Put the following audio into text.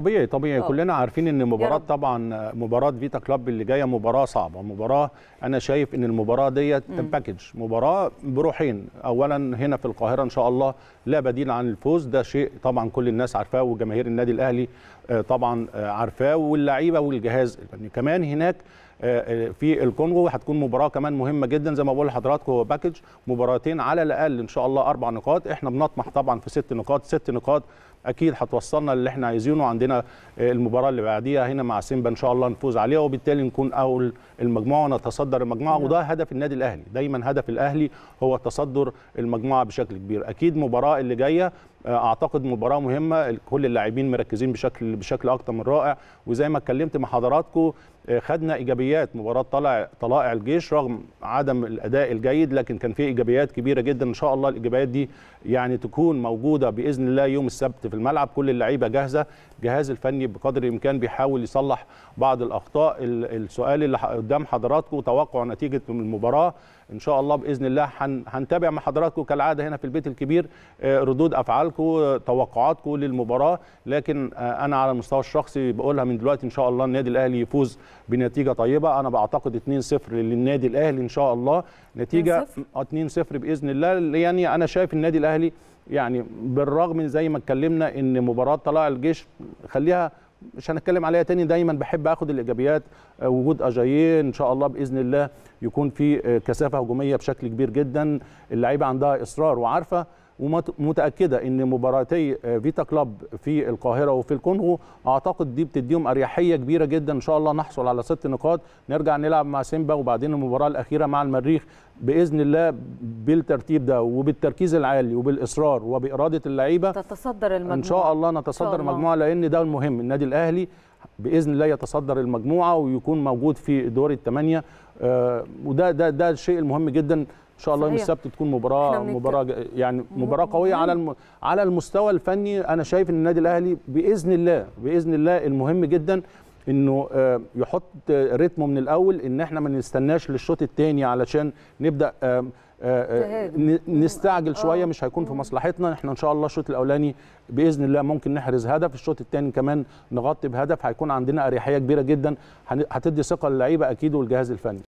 طبيعي طبيعي أوه. كلنا عارفين ان مباراه طبعا مباراه فيتا كلوب اللي جايه مباراه صعبه مباراه انا شايف ان المباراه ديت باكج مباراه بروحين اولا هنا في القاهره ان شاء الله لا بديل عن الفوز ده شيء طبعا كل الناس عارفاه وجماهير النادي الاهلي آه، طبعا آه، عارفاه واللعيبه والجهاز يعني كمان هناك آه، آه، في الكونغو هتكون مباراه كمان مهمه جدا زي ما بقول لحضراتكم هو باكج مباراتين على الاقل ان شاء الله اربع نقاط احنا بنطمح طبعا في ست نقاط ست نقاط اكيد هتوصلنا للي احنا عايزينه عندنا آه، المباراه اللي بعديها هنا مع سيمبا ان شاء الله نفوز عليها وبالتالي نكون اول المجموعه ونتصدر المجموعه نعم. وده هدف النادي الاهلي دايما هدف الاهلي هو تصدر المجموعه بشكل كبير اكيد المباراه اللي جايه آه، اعتقد مباراه مهمه كل اللاعبين مركزين بشكل بشكل اكتر من رائع وزي ما اتكلمت مع حضراتكم آه، خدنا ايجابيات مباراه طلع طلائع الجيش رغم عدم الاداء الجيد لكن كان في ايجابيات كبيره جدا ان شاء الله الايجابيات دي يعني تكون موجوده باذن الله يوم السبت في الملعب كل اللعيبه جاهزه الجهاز الفني بقدر الامكان بيحاول يصلح بعض الاخطاء السؤال اللي قدام حضراتكم توقع نتيجه المباراه ان شاء الله باذن الله هنتابع مع حضراتكم كالعاده هنا في البيت الكبير آه، ردود افعال لكم توقعاتكم للمباراه لكن آه، انا على المستوى الشخصي بقولها من دلوقتي ان شاء الله النادي الاهلي يفوز بنتيجه طيبه انا بعتقد 2-0 للنادي الاهلي ان شاء الله نتيجه 2-0 آه، باذن الله يعني انا شايف النادي الاهلي يعني بالرغم من زي ما اتكلمنا ان مباراه طلائع الجيش خليها مش هنتكلم عليها تاني دايما بحب اخد الايجابيات آه، وجود اجاييه ان شاء الله باذن الله يكون في كثافه هجوميه بشكل كبير جدا اللعيبه عندها اصرار وعارفه ومتاكده ان مباراتي آه، فيتا كلاب في القاهره وفي الكونغو اعتقد دي بتديهم اريحيه كبيره جدا ان شاء الله نحصل على ست نقاط نرجع نلعب مع سيمبا وبعدين المباراه الاخيره مع المريخ باذن الله بالترتيب ده وبالتركيز العالي وبالاصرار وباراده اللعيبه تتصدر المجموعه ان شاء الله نتصدر المجموعه لان ده المهم النادي الاهلي باذن الله يتصدر المجموعه ويكون موجود في دور الثمانيه آه، وده ده ده الشيء المهم جدا ان شاء الله يوم السبت تكون مباراه مباراه يعني مباراه قويه على الم... على المستوى الفني انا شايف ان النادي الاهلي باذن الله باذن الله المهم جدا انه آه، يحط رتمه من الاول ان احنا ما نستناش للشوط الثاني علشان نبدا آه، نستعجل شويه آه. مش هيكون في مصلحتنا احنا ان شاء الله الشوط الاولاني باذن الله ممكن نحرز هدف الشوط الثاني كمان نغطي بهدف هيكون عندنا اريحيه كبيره جدا هتدي ثقه للعيبه اكيد والجهاز الفني